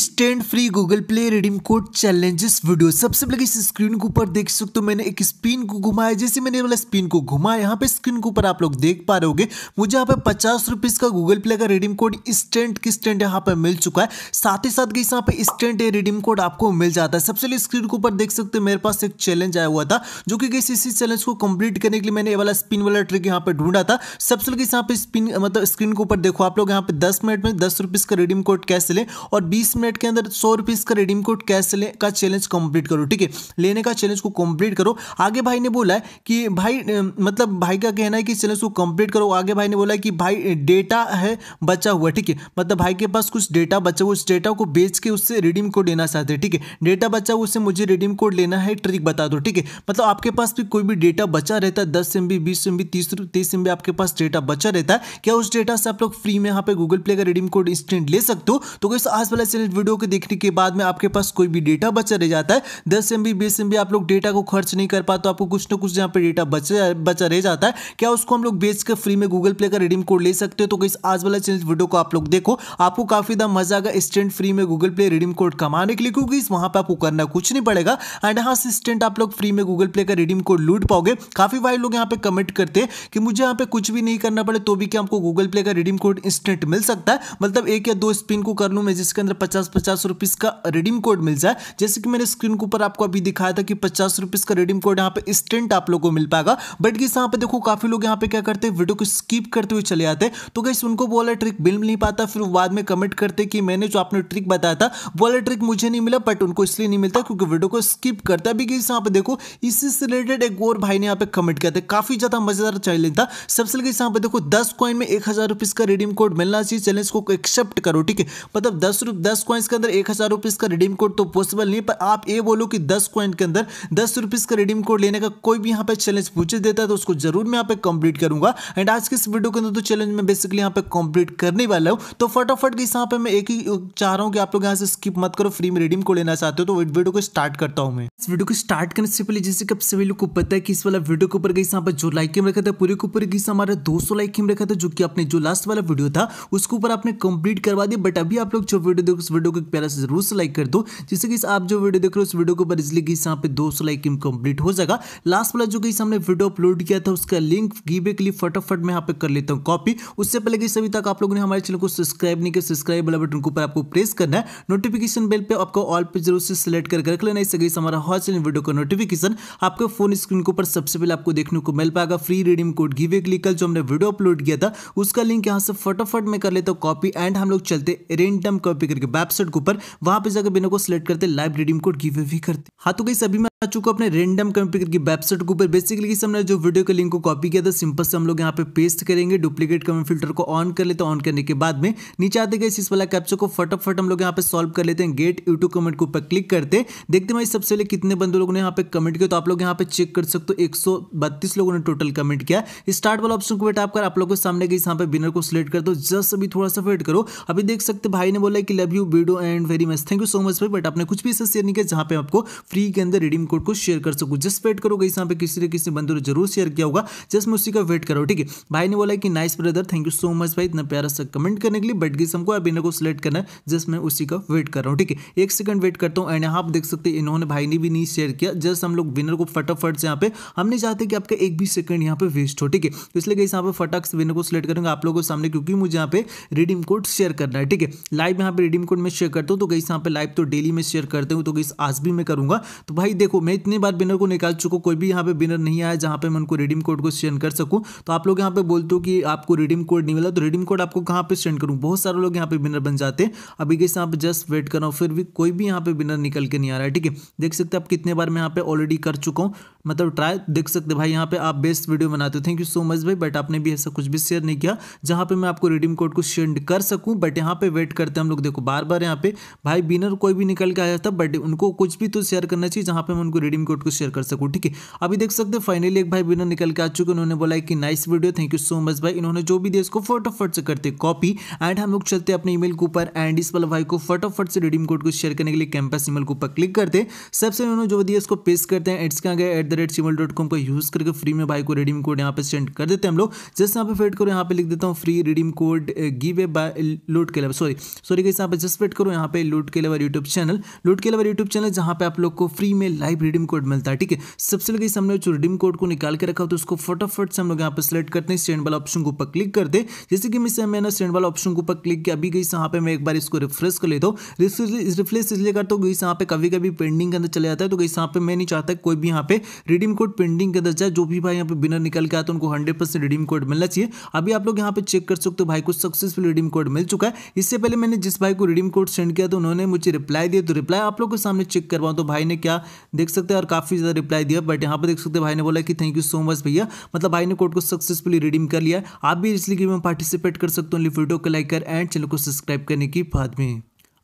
stand free Google play redeem code challenges video सबसे पहले इस स्क्रीन के ऊपर देख सकते हो तो मैंने एक स्पिन को घुमाया जैसे मैंने वाला स्पिन को घुमाया यहाँ पे स्क्रीन के ऊपर आप लोग देख पा रहे होगे मुझे यहाँ पे पचास रुपीज़ का गूगल प्ले का रिडीम कोड स्टैंड की स्टैंड यहाँ पे मिल चुका है साथ ही साथ यहाँ पे स्टैंड रिडीम कोड आपको मिल जाता है सबसे पहले स्क्रीन के ऊपर देख सकते हो मेरे पास एक चैलेंज आया हुआ था जो कि किसी इसी चैलेंज को कंप्लीट करने के लिए मैंने वाला स्पिन वाला ट्रिक यहाँ पे ढूंढा था सबसे पहले यहाँ पे स्पिन मतलब स्क्रीन के ऊपर देखो आप लोग यहाँ पे दस मिनट में दस रुपीज़ का रिडीम कोड कैसे लें और बीस मिनट मिनट के अंदर सौ रुपीज़ का रिडीम कोड कैश ले का चैलेंज कंप्लीट करो ठीक है लेने का चैलेंज को कंप्लीट करो आगे भाई ने बोला है कि भाई मतलब भाई का कहना है कि चैलेंज को कंप्लीट करो आगे भाई ने बोला है कि भाई डेटा है बचा हुआ ठीक है मतलब भाई के पास कुछ डेटा बचा हुआ उस डेटा को बेच के उससे रिडीम कोड लेना चाहते हैं ठीक है डेटा बचा हुआ उससे मुझे रिडीम कोड लेना है ट्रिक बता दो ठीक है मतलब आपके पास भी कोई भी डेटा बचा रहता है दस एम बी बीस एम बी तीस तीस एम बी आपके पास डेटा बचा रहता है क्या उस डेटा से आप लोग फ्री में यहाँ पे गूगल प्ले का रिडीम कोड इंस्टेंट ले सकते हो तो कैसे आज वाला चैनल वीडियो को देखने के बाद में आपके पास कोई भी डेटा बचा रह जाता है दस एम बी बीस एम बी आप लोग डेटा को खर्च नहीं कर पाते तो आपको कुछ ना कुछ यहाँ पर डेटा बचा बचा रह जाता है क्या उसको हम लोग बेच कर फ्री में गूगल प्ले का रिडीम कोड ले सकते हो तो इस आज वाला चैनल वीडियो को आप लोग देखो आपको काफी दा मजा आएगा स्टेंट फ्री में गूगल प्ले रिडीम कोड कमाने के लिए क्योंकि वहां पर आपको करना कुछ नहीं पड़ेगा एंड हाँ स्टेंट आप लोग फ्री में गूगल प्ले का रिडीम कोड लूट पाओगे काफी भाई लोग यहाँ पे कमेंट करते हैं कि मुझे यहाँ पे कुछ भी नहीं करना पड़े तो भी क्या हमको गूगल प्ले का रिडीम कोड इंस्टेंट मिल सकता है मतलब एक या दो स्पिन को कर लूँ मैं जिसके अंदर पचास पचास पचास रुपीस का रिडीम कोड मिल जाए जैसे कि मैंने स्क्रीन के ऊपर आपको अभी दिखाया था कि पचास रुपीस का रिडीम कोड यहाँ पे स्टेंट आप लोगों को मिल पाएगा बट किस यहाँ पे देखो काफ़ी लोग यहाँ पे क्या करते हैं वीडियो को स्किप करते हुए चले आते तो गई उनको वो वाला ट्रिक मिल नहीं पाता फिर बाद में कमेंट करते कि मैंने जो आपने ट्रिक बताया था वो वाला ट्रिक मुझे नहीं मिला बट उनको इसलिए नहीं मिलता क्योंकि वीडियो को स्किप करते अभी बिकॉज यहाँ पे देखो इसी से रिलेटेड एक और भाई ने यहाँ पे कमेंट किया था काफ़ी ज़्यादा मज़ेदार चैलेंज था सबसे लगे यहाँ पे देखो दस कॉइन में एक हज़ार रुपीज़ का रिडीम कोड मिलना चाहिए चैलेंज को एक्सेप्ट करो ठीक है मतलब दस दस कॉइन कॉइन्स के अंदर एक हज़ार रुपीज़ का रिडीम कोड तो पॉसिबल नहीं पर आप ये बोलो कि दस कॉइन के अंदर दस रुपीज़ का रिडीम कोड लेने का कोई भी यहाँ पे चैलेंज पूछे देता है तो उसको जरूर मैं यहाँ पे कंप्लीट करूंगा एंड आज के इस वीडियो के अंदर तो चैलेंज मैं बेसिकली यहाँ पे कंप्लीट करने वाला हूँ तो फटाफट इस यहाँ पे मैं एक ही चाह रहा हूँ कि आप लोग यहाँ से स्किप मत करो फ्री में रिडीम कोड लेना चाहते हो तो वीडियो को स्टार्ट करता हूँ मैं इस वीडियो को स्टार्ट करने से पहले जैसे कि आप सभी लोग को पता है कि इस वाला वीडियो के ऊपर गई यहाँ पर जो लाइक हिम रखा था पूरे के ऊपर गई हमारे दो सौ लाइक हिम रखा था जो कि आपने जो लास्ट वाला वीडियो था उसके ऊपर आपने कंप्लीट करवा दी बट अभी आप लोग जो वीडियो देखो वीडियो को एक प्यारा से जरूर से लाइक कर दो जिससे कि आप जो वीडियो देख रहे हो उस वीडियो को ऊपर इसलिए गई यहाँ पे दो सौ लाइक कंप्लीट हो जाएगा लास्ट वाला जो किस हमने वीडियो अपलोड किया था उसका लिंक गिवे के लिए फटाफट मैं यहाँ पे कर लेता हूँ कॉपी उससे पहले कि सभी तक आप लोगों ने हमारे चैनल को सब्सक्राइब नहीं किया सब्सक्राइब वाला बटन के ऊपर आपको प्रेस करना है नोटिफिकेशन बेल पर आपको ऑल पे जरूर से सिलेक्ट करके रख लेना इससे हमारा हॉल चैनल वीडियो का नोटिफिकेशन आपके फोन स्क्रीन के ऊपर सबसे पहले आपको देखने को मिल पाएगा फ्री रिडीम कोड गिवे के लिए कल जो हमने वीडियो अपलोड किया था उसका लिंक यहाँ से फटाफट में कर लेता हूँ कॉपी एंड हम लोग चलते रेंडम कॉपी करके बाय एपसेट के ऊपर वहां पर जाकर बिना को सिलेक्ट करते लाइव रिडीम कोड गिव भी करते हाँ तो गई सभी में आ चुका अपने रेंडम कंप्यूटर की वेबसाइट के ऊपर बेसिकली किस हमने जो वीडियो के लिंक को कॉपी किया था सिंपल से हम लोग यहाँ पे पेस्ट करेंगे डुप्लीकेट कमेंट फिल्टर को ऑन कर लेते हैं ऑन करने के बाद में नीचे आते गए इस वाला कैप्चर को फटाफट हम लोग यहाँ पे सॉल्व कर लेते हैं गेट यूट्यूब कमेंट के ऊपर क्लिक करते देखते भाई सबसे पहले कितने बंदों लोगों ने यहाँ पे कमेंट किया तो आप लोग यहाँ पे चेक कर सकते हो एक लोगों ने टोटल कमेंट किया स्टार्ट वाला ऑप्शन को बेटा आप लोग के सामने गई यहाँ पे बिनर को सिलेक्ट कर दो जस्ट अभी थोड़ा सा वेट करो अभी देख सकते भाई ने बोला कि love you video and very much thank you so much भाई बट आपने कुछ भी ऐसा शेयर नहीं किया जहाँ पे आपको फ्री के अंदर रिडीम पिन कोड को शेयर कर सकूँ जस्ट वेट करो गई यहाँ पे किसी ने किसी बंदे ने जरूर शेयर किया होगा जस्ट मैं उसी का वेट करो ठीक है भाई ने बोला कि nice brother thank you so much भाई इतना प्यारा सा कमेंट करने के लिए बट गई हमको अभी को सेलेक्ट करना है जस्ट मैं उसी का वेट कर रहा हूँ ठीक है एक सेकंड वेट करता हूँ एंड आप देख सकते हैं इन्होंने भाई ने भी नहीं शेयर किया जस्ट हम लोग विनर को फटाफट से यहाँ पे हम नहीं चाहते कि आपका एक भी सेकंड यहाँ पे वेस्ट हो ठीक है इसलिए गई यहाँ पे फटाक से विनर को सिलेक्ट करूँगा आप लोगों के सामने क्योंकि मुझे यहाँ पे रिडीम कोड शेयर करना है ठीक है लाइव यहाँ पे रिडीम कोड में शेयर करता हूँ तो गई यहाँ पे लाइव तो डेली में शेयर करते हूँ तो गई आज भी मैं करूँगा तो भाई देखो देखो मैं इतनी बार बिनर को निकाल चुका कोई भी यहाँ पे बिनर नहीं आया जहाँ पे मैं उनको रिडीम कोड को सेंड कर सकूँ तो आप लोग यहाँ पे बोलते हो कि आपको रिडीम कोड नहीं मिला तो रिडीम कोड आपको कहाँ पे सेंड करूँ बहुत सारे लोग यहाँ पे बिनर बन जाते हैं अभी कैसे यहाँ पे जस्ट वेट कर रहा हूँ फिर भी कोई भी यहाँ पे बिनर निकल के नहीं आ रहा है ठीक है देख सकते आप कितने बार मैं यहाँ पे ऑलरेडी कर चुका हूँ मतलब ट्राई देख सकते भाई यहाँ पे आप बेस्ट वीडियो बनाते हो थैंक यू सो मच भाई बट आपने भी ऐसा कुछ भी शेयर नहीं किया जहाँ पे मैं आपको रिडीम कोड को सेंड कर सकूँ बट यहाँ पे वेट करते हैं हम लोग देखो बार बार यहाँ पे भाई बिनर कोई भी निकल के आया था बट उनको कुछ भी तो शेयर करना चाहिए जहाँ पे मैं उनको रिडीम कोड को शेयर कर सकूँ ठीक है अभी देख सकते हैं फाइनली एक भाई विनर निकल के आ चुके उन्होंने बोला कि nice video thank you so much भाई इन्होंने जो भी दिया इसको फटोफट से करते कॉपी एंड हम लोग चलते अपने ईमेल के ऊपर एंड इस वाले भाई को फटोफट से रिडीम कोड को शेयर करने के लिए कैंपस ईमेल के ऊपर क्लिक करते सबसे उन्होंने जो दिया इसको पेस्ट करते हैं एड्स के आगे at the rate Gmail dot com को यूज़ करके फ्री में भाई को रिडीम कोड यहाँ पे सेंड कर देते हैं हम लोग जस्ट यहाँ पे वेट करो यहाँ पे लिख देता हूँ free redeem code giveaway लूट के लेवर सॉरी सॉरी कैसे यहाँ पे जस्ट वेट करो यहाँ पे लूट के लेवर यूट्यूब चैनल लूट के लेवर यूट्यूब चैनल जहाँ पे आप लोग को फ्री में लाइव लाइव रिडीम कोड मिलता है ठीक है सबसे लगे हमने जो रिडीम कोड को निकाल के रखा हो तो उसको फटाफट से हम लोग यहाँ पर सिलेक्ट करते हैं स्टैंड वाला ऑप्शन के ऊपर क्लिक करते हैं जैसे कि मिस मैंने स्टैंड वाला ऑप्शन के ऊपर क्लिक किया अभी गई यहाँ पे मैं एक बार इसको रिफ्रेश कर लेता हूँ रिफ्रेश इसलिए करता हूँ गई यहाँ पे कभी कभी पेंडिंग के अंदर चले जाता है तो गई यहाँ पे मैं नहीं चाहता कोई भी यहाँ पे रिडीम कोड पेंडिंग के अंदर जाए जो भी भाई यहाँ पे बिनर निकल के आता तो है उनको हंड्रेड रिडीम कोड मिलना चाहिए अभी आप लोग यहाँ पे चेक कर सकते हो भाई को सक्सेसफुल रिडीम कोड मिल चुका है इससे पहले मैंने जिस भाई को रिडीम कोड सेंड किया था उन्होंने मुझे रिप्लाई दिया तो रिप्लाई आप लोग के सामने चेक करवाऊँ तो भाई ने क्या देख सकते हैं और काफ़ी ज़्यादा रिप्लाई दिया बट यहाँ पर देख सकते हैं भाई ने बोला कि थैंक यू सो मच भैया मतलब भाई ने कोड को सक्सेसफुली रिडीम कर लिया आप भी इसलिए गेम में पार्टिसिपेट कर सकते हो वीडियो को लाइक कर एंड चैनल को सब्सक्राइब करने की बाद में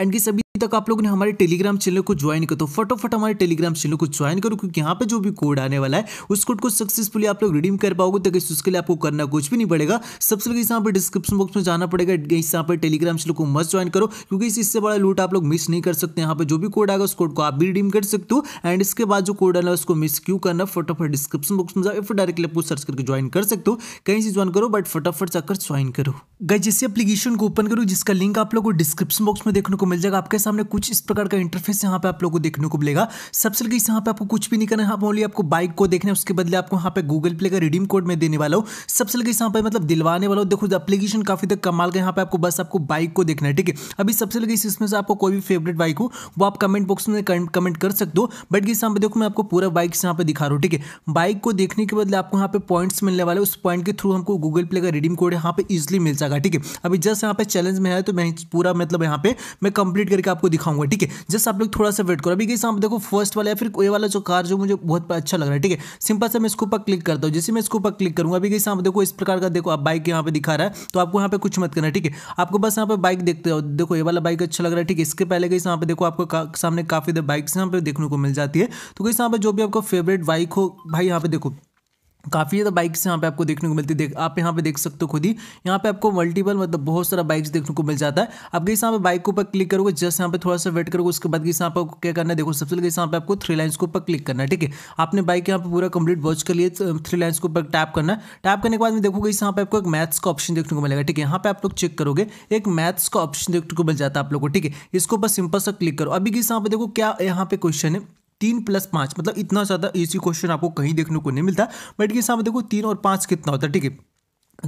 एंड की सभी अभी तक आप लोग ने हमारे टेलीग्राम चैनल को ज्वाइन किया तो फटोफट हमारे टेलीग्राम चैनल को ज्वाइन करो क्योंकि यहाँ पे जो भी कोड आने वाला है उस कोड को सक्सेसफुली आप लोग रिडीम कर पाओगे तो गैस उसके लिए आपको करना कुछ भी नहीं पड़ेगा सबसे पहले यहाँ पर डिस्क्रिप्शन बॉक्स में जाना पड़ेगा गैस यहाँ पर टेलीग्राम चैनल को मस्ट ज्वाइन करो क्योंकि इससे बड़ा लूट आप लोग मिस नहीं कर सकते यहाँ पर जो भी कोड आएगा उस कोड को आप भी रिडीम कर सकते हो एंड इसके बाद जो कोड आना है उसको मिस क्यों करना फटोफट डिस्क्रिप्शन बॉक्स में जाओ फिर डायरेक्टली आपको सर्च करके ज्वाइन कर सकते हो कहीं से ज्वाइन करो बट फटाफट जाकर ज्वाइन करो गैस जैसे एप्लीकेशन को ओपन करो जिसका लिंक आप लोग को डिस्क्रिप्शन बॉक्स में देखने को मिल जाएगा आपके सामने कुछ इस प्रकार का इंटरफेस यहाँ पे आप लोगों को देखने को मिलेगा सबसे लगे यहाँ पे आपको कुछ भी नहीं करना है हाँ बोलिए आपको बाइक को देखने उसके बदले आपको यहाँ पे गूगल प्ले का रिडीम कोड में देने वाला हूँ सबसे लगे यहाँ पे मतलब दिलवाने वाला देखो एप्लीकेशन काफी तक कमाल का यहाँ पे आपको बस आपको बाइक को देखना है ठीक है अभी सबसे लगे इसमें से आपको कोई भी फेवरेट बाइक हो वो आप कमेंट बॉक्स में कमेंट कर सकते हो बट इस यहाँ पे देखो मैं आपको पूरा बाइक यहाँ पे दिखा रहा हूँ ठीक है बाइक को देखने के बदले आपको यहाँ पे पॉइंट्स मिलने वाले उस पॉइंट के थ्रू हमको गूगल प्ले का रिडीम कोड यहाँ पे इजिली मिल जाएगा ठीक है अभी जस्ट यहाँ पे चैलेंज में है तो मैं पूरा मतलब यहाँ पे मैं कंप्लीट करके आपको दिखाऊंगा ठीक है जस्ट आप लोग थोड़ा सा वेट करो अभी आप देखो फर्स्ट वाला या फिर ये वाला जो कार जो मुझे बहुत अच्छा लग रहा है ठीक है सिंपल से मैं इसके ऊपर क्लिक करता हूँ जैसे मैं इसके ऊपर क्लिक करूँगा अभी आप देखो इस प्रकार का देखो आप बाइक यहाँ पे दिखा रहा है तो आपको यहाँ पे कुछ मत करना ठीक है आपको बस यहाँ पे बाइक देखते हो देखो ये वाला बाइक अच्छा लग रहा है ठीक है इसके पहले कहीं यहाँ पे देखो आपको सामने काफ़ी बाइक यहाँ पे देखने को मिल जाती है तो कहीं यहाँ पे जो भी आपका फेवरेट बाइक हो भाई यहाँ पे देखो काफ़ी ज़्यादा बाइक्स यहाँ पे आपको देखने को मिलती है देख आप यहाँ पे देख सकते हो खुद ही यहाँ पे आपको मल्टीपल मतलब बहुत सारा बाइक्स देखने को मिल जाता है अब किस यहाँ पे बाइक के ऊपर क्लिक करोगे जस्ट यहाँ पे थोड़ा सा वेट करोगे उसके बाद किस यहाँ पे आपको क्या करना है देखो सबसे पहले यहाँ पे आपको थ्री लाइन्स के ऊपर क्लिक करना है ठीक है आपने बाइक यहाँ पे पूरा कंप्लीट वॉच कर लिए थ्री लाइन्स के ऊपर टैप करना टैप करने के बाद में देखोगे इस यहाँ पर आपको एक मैथ्स का ऑप्शन देखने को मिलेगा ठीक है यहाँ पे आप लोग चेक करोगे एक मैथ्स का ऑप्शन देखने को मिल जाता है आप लोग को ठीक है इसके ऊपर सिंपल सा क्लिक करो अभी किस यहाँ पर देखो क्या यहाँ पे क्वेश्चन है तीन प्लस पांच मतलब इतना ज़्यादा इजी क्वेश्चन आपको कहीं देखने को नहीं मिलता बट ये सामने देखो तीन और पांच कितना होता है ठीक है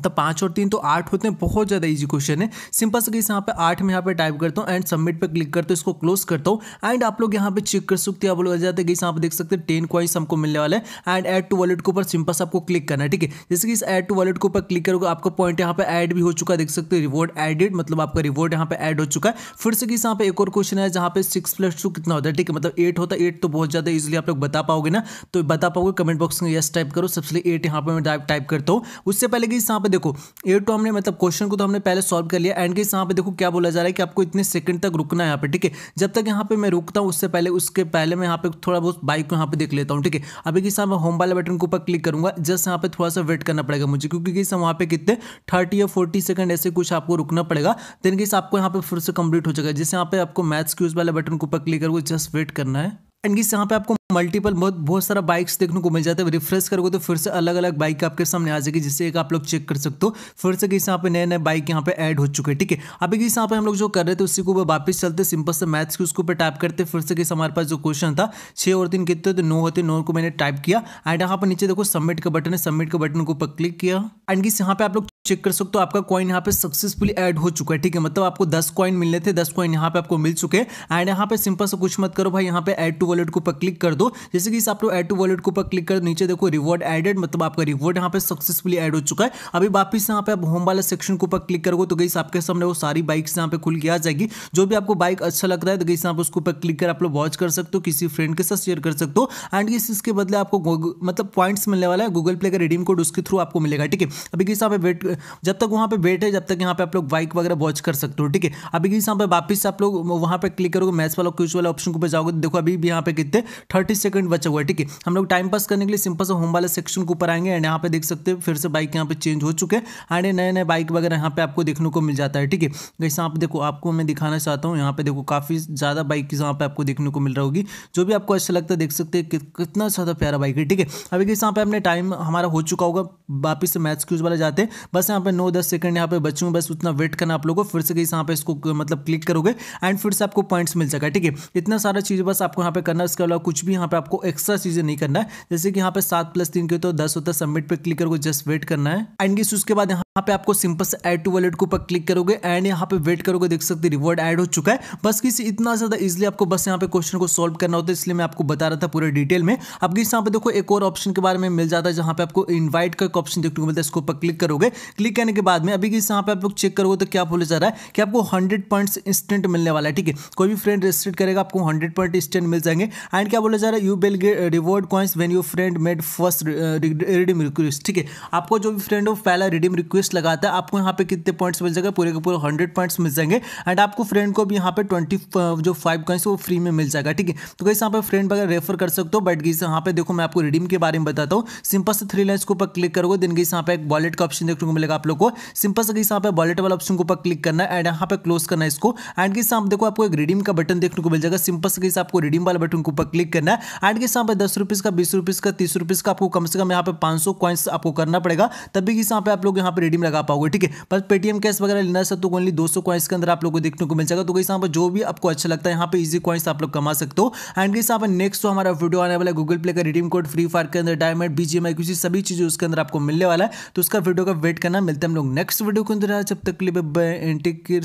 तो पाँच और तीन तो आठ होते हैं बहुत ज़्यादा इजी क्वेश्चन है सिंपल से गई यहाँ पे आठ में यहाँ पे टाइप करता हूँ एंड सबमिट पे क्लिक करता हूँ इसको क्लोज करता हूँ एंड आप लोग यहाँ पे चेक कर सकते हैं आप लोग जाते हैं यहाँ पे देख सकते हैं टेन कॉइन्स हमको मिलने वाला है एंड ऐड टू वॉलेट के ऊपर सिंपल से आपको क्लिक करना है ठीक है जैसे कि इस एड टू वॉलेट के ऊपर क्लिक करोगे आपका पॉइंट यहाँ पे एड भी हो चुका है देख सकते हैं रिवॉर्ड एडेड मतलब आपका रिवॉर्ड यहाँ पे एड हो चुका है फिर से किस यहाँ पे एक और क्वेश्चन है जहाँ पे सिक्स प्लस टू कितना होता है ठीक है मतलब एट होता है एट तो बहुत ज़्यादा इजिली आप लोग बता पाओगे ना तो बता पाओगे कमेंट बॉक्स में यस टाइप करो सबसे एट यहाँ पे मैं टाइप करता हूँ उससे पहले कि यहाँ पे देखो एट टू हमने मतलब क्वेश्चन को तो हमने पहले सॉल्व कर लिया एंड केस यहाँ पे देखो क्या बोला जा रहा है कि आपको इतने सेकंड तक रुकना है यहाँ पे ठीक है जब तक यहाँ पे मैं रुकता हूँ उससे पहले उसके पहले मैं यहाँ पे थोड़ा बहुत बाइक को यहाँ पे देख लेता हूँ ठीक है अभी किस मैं होम वाले बटन के ऊपर क्लिक करूँगा जस्ट यहाँ पे थोड़ा सा वेट करना पड़ेगा मुझे क्योंकि किस वहाँ पे कितने थर्टी या फोर्टी सेकंड ऐसे कुछ आपको रुकना पड़ेगा देन किस आपको यहाँ पे फिर से कंप्लीट हो जाएगा जिससे यहाँ पे आपको मैथ्स क्यूज वाले बटन के ऊपर क्लिक करोगे जस्ट वेट करना है एंड किस यहाँ पे आपको मल्टीपल बहुत बहुत सारा बाइक्स देखने को मिल जाते हैं रिफ्रेश करोगे तो फिर से अलग अलग बाइक आपके सामने आ जाएगी जिससे एक आप लोग चेक कर सकते हो फिर से किस यहाँ पे नए नए बाइक यहाँ पे ऐड हो चुके हैं ठीक है अभी किस यहाँ पे हम लोग जो कर रहे थे उसी को वापस चलते सिंपल से मैथ्स के उसके ऊपर टाइप करते फिर से किस हमारे पास जो क्वेश्चन था छः और तीन कितने तो नौ होते नौ को मैंने टाइप किया एंड यहाँ पर नीचे देखो सबमिट का बटन है सबमिट के बटन को ऊपर क्लिक किया एंड किस यहाँ पे आप लोग चेक कर सकते हो आपका कॉइन यहाँ पे सक्सेसफुली ऐड हो चुका है ठीक है मतलब आपको दस कॉइन मिलने थे दस कॉइन यहाँ पे आपको मिल चुके हैं एंड यहाँ पे सिंपल से कुछ मत करो भाई यहाँ पे ऐड टू वॉलेट को पर क्लिक कर दो जैसे कि आप लोग एड टू वॉलेट के ऊपर क्लिक कर नीचे देखो रिवॉर्ड एडेड मतलब आपका रिवॉर्ड यहाँ पे सक्सेसफुली एड हो चुका है अभी वापस यहाँ पे आप होम वाला सेक्शन के ऊपर क्लिक करोगे तो गई आपके सामने वो सारी बाइक्स यहाँ पे खुल के आ जाएगी जो भी आपको बाइक अच्छा लग रहा है तो गई आप उसके ऊपर क्लिक कर आप लोग वॉच कर सकते हो किसी फ्रेंड के साथ शेयर कर सकते हो एंड इस इसके बदले आपको मतलब पॉइंट्स मिलने वाला है गूगल प्ले का रिडीम कोड उसके थ्रू आपको मिलेगा ठीक है अभी किस पे वेट जब तक वहाँ पे वेट है जब तक यहाँ पे आप लोग बाइक वगैरह वॉच कर सकते हो ठीक है अभी किस पे वापस आप लोग वहाँ पे क्लिक करोगे मैच वाला क्यूज वाला ऑप्शन के ऊपर जाओगे तो देखो अभी भी यहाँ पे कितने थर्ड थर्टी सेकंड बचा हुआ है ठीक है हम लोग टाइम पास करने के लिए सिंपल से होम वाले सेक्शन के ऊपर आएंगे एंड यहाँ पे देख सकते हैं फिर से बाइक यहाँ पे चेंज हो चुके हैं एंड नए नए बाइक वगैरह यहाँ पे आपको देखने को मिल जाता है ठीक है जैसे आप देखो आपको मैं दिखाना चाहता हूँ यहाँ पे देखो काफ़ी ज़्यादा बाइक यहाँ पे आपको देखने को मिल रहा होगी जो भी आपको अच्छा लगता है देख सकते हैं कितना ज़्यादा प्यारा बाइक है ठीक है अभी जैसे यहाँ पे अपने टाइम हमारा हो चुका होगा वापिस से मैथ क्यूज वाले जाते हैं बस यहाँ पे नौ दस सेकंड यहाँ पे बचे हुए बस उतना वेट करना आप लोगों को फिर से कहीं यहाँ पे इसको मतलब क्लिक करोगे एंड फिर से आपको पॉइंट्स मिल जाएगा ठीक है इतना सारा चीज़ बस आपको यहाँ पे करना इसके अलावा कुछ भी यहाँ पे आपको एक्स्ट्रा चीजें नहीं करना है जैसे कि यहाँ पे सात प्लस तीन के तो दस होता है सबमिट पे क्लिक करके जस्ट वेट करना है एंड उसके बाद यहाँ यहाँ पे आपको सिंपल से ऐड टू वॉलेट के ऊपर क्लिक करोगे एंड यहाँ पे वेट करोगे देख सकते रिवॉर्ड ऐड हो चुका है बस किसी इतना ज़्यादा इजिली आपको बस यहाँ पे क्वेश्चन को सॉल्व करना होता है इसलिए मैं आपको बता रहा था पूरे डिटेल में अब किस यहाँ पे देखो एक और ऑप्शन के बारे में मिल जाता है जहाँ पे आपको इन्वाइट का ऑप्शन देखने को मिलता है इसके ऊपर क्लिक करोगे क्लिक करने के बाद में अभी किस यहाँ पे आप लोग चेक करोगे तो क्या बोला जा रहा है कि आपको हंड्रेड पॉइंट इंस्टेंट मिलने वाला है ठीक है कोई भी फ्रेंड रजिस्ट्रेट करेगा आपको हंड्रेड पॉइंट इंस्टेंट मिल जाएंगे एंड क्या बोला जा रहा है you will reward coins when your friend made first redeem request ठीक है आपको जो भी फ्रेंड हो पहला रिडीम रिक्वेस्ट लिस्ट लगाता है आपको यहाँ पे कितने पॉइंट्स मिल जाएगा पूरे के पूरे हंड्रेड पॉइंट्स मिल जाएंगे एंड आपको फ्रेंड को भी यहाँ पे ट्वेंटी जो फाइव कॉइंस वो फ्री में मिल जाएगा ठीक है तो कैसे यहाँ पे फ्रेंड वगैरह रेफर कर सकते हो बट गई यहाँ पे देखो मैं आपको रिडीम के बारे में बताता हूँ सिंपल से थ्री लाइन्स के ऊपर क्लिक करोगे दिन गई यहाँ पे एक वॉलेट का ऑप्शन देखने को मिलेगा आप लोग को सिंपल से गई यहाँ पे वॉलेट वाला ऑप्शन के ऊपर क्लिक करना है एंड यहाँ पे क्लोज करना है इसको एंड गई आप देखो आपको एक रिडीम का बटन देखने को मिल जाएगा सिंपल से गई आपको रिडीम वाला बटन के ऊपर क्लिक करना है एंड गई यहाँ पे दस रुपीज़ का बीस रुपीज़ का तीस रुपीज़ का आपको कम से कम यहाँ पे पांच सौ कॉइन्स आपको करना पड़ेगा तभी गई यहाँ पे आप लोग यहाँ पे रिडीम पेटीएम लगा पाओगे ठीक है बस पेटीएम कैश वगैरह लेना है तो ओनली दो सौ के अंदर आप लोग को देखने को मिल जाएगा तो कहीं यहाँ पर जो भी आपको अच्छा लगता है यहाँ पर इजी कॉइन्स आप लोग कमा सकते हो एंड कहीं यहाँ पर नेक्स्ट तो हमारा वीडियो आने वाला है गूगल प्ले का रिडीम कोड फ्री फायर के अंदर डायमंड बीजीएमआई किसी सभी चीज़ें उसके अंदर आपको मिलने वाला है तो उसका वीडियो का वेट करना मिलते हैं हम लोग नेक्स्ट वीडियो के अंदर जब तक लिए एंटी